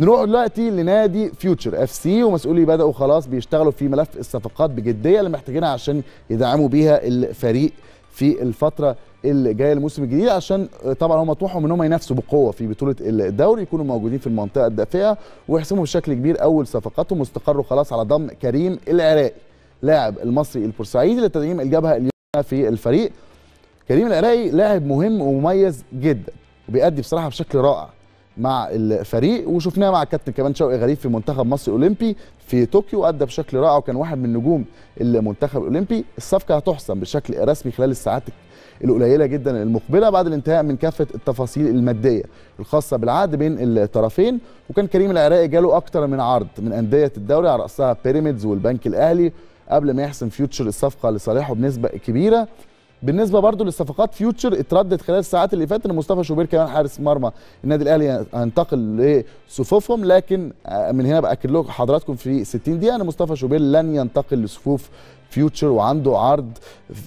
نروح دلوقتي لنادي فيوتشر اف سي ومسؤولي بداوا خلاص بيشتغلوا في ملف الصفقات بجديه اللي محتاجينها عشان يدعموا بيها الفريق في الفتره اللي جايه الموسم الجديد عشان طبعا هم طموحهم ان هم ينافسوا بقوه في بطوله الدوري يكونوا موجودين في المنطقه الدافئه ويحسموا بشكل كبير اول صفقاتهم واستقروا خلاص على ضم كريم العراقي لاعب المصري البورسعيدي لتدعيم الجبهه اليمنى في الفريق كريم العراقي لاعب مهم ومميز جدا وبيأدي بصراحه بشكل رائع مع الفريق وشفناه مع الكابتن كمان شوقي غريب في منتخب مصر الاولمبي في طوكيو ادى بشكل رائع وكان واحد من نجوم المنتخب الاولمبي الصفقه هتحسم بشكل رسمي خلال الساعات القليله جدا المقبله بعد الانتهاء من كافه التفاصيل الماديه الخاصه بالعقد بين الطرفين وكان كريم العراقي جاله اكتر من عرض من انديه الدوري على راسها بيراميدز والبنك الاهلي قبل ما يحسم فيوتشر الصفقه لصالحه بنسبه كبيره بالنسبه برضو للصفقات فيوتشر اتردد خلال الساعات اللي فاتت ان مصطفى شوبير كمان حارس مرمى النادي الاهلي هينتقل لصفوفهم لكن آه، من هنا باكد لكم حضراتكم في 60 دقيقه ان مصطفى شوبير لن ينتقل لصفوف فيوتشر وعنده عرض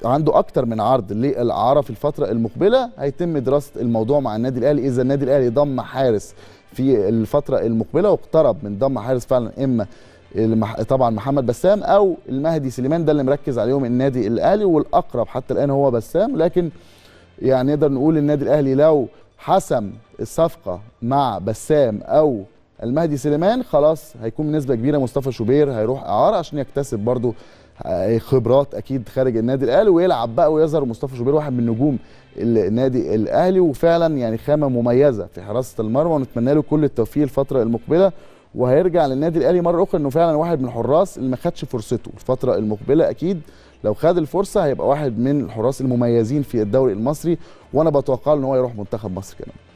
عنده اكتر من عرض للعاره في الفتره المقبله هيتم دراسه الموضوع مع النادي الاهلي اذا النادي الاهلي ضم حارس في الفتره المقبله واقترب من ضم حارس فعلا اما طبعا محمد بسام او المهدي سليمان ده اللي مركز عليهم النادي الاهلي والاقرب حتى الان هو بسام لكن يعني نقدر نقول النادي الاهلي لو حسم الصفقه مع بسام او المهدي سليمان خلاص هيكون بنسبه كبيره مصطفى شوبير هيروح اعاره عشان يكتسب برضو آه، خبرات اكيد خارج النادي الاهلي ويلعب بقى ويظهر مصطفى شوبير واحد من نجوم النادي الاهلي وفعلا يعني خامه مميزه في حراسه المرمى ونتمنى له كل التوفيق الفتره المقبله وهيرجع للنادي الاهلي مره اخرى انه فعلا واحد من الحراس اللي ما خدش فرصته الفتره المقبله اكيد لو خد الفرصه هيبقى واحد من الحراس المميزين في الدوري المصري وانا بتوقع ان هو يروح منتخب مصر كمان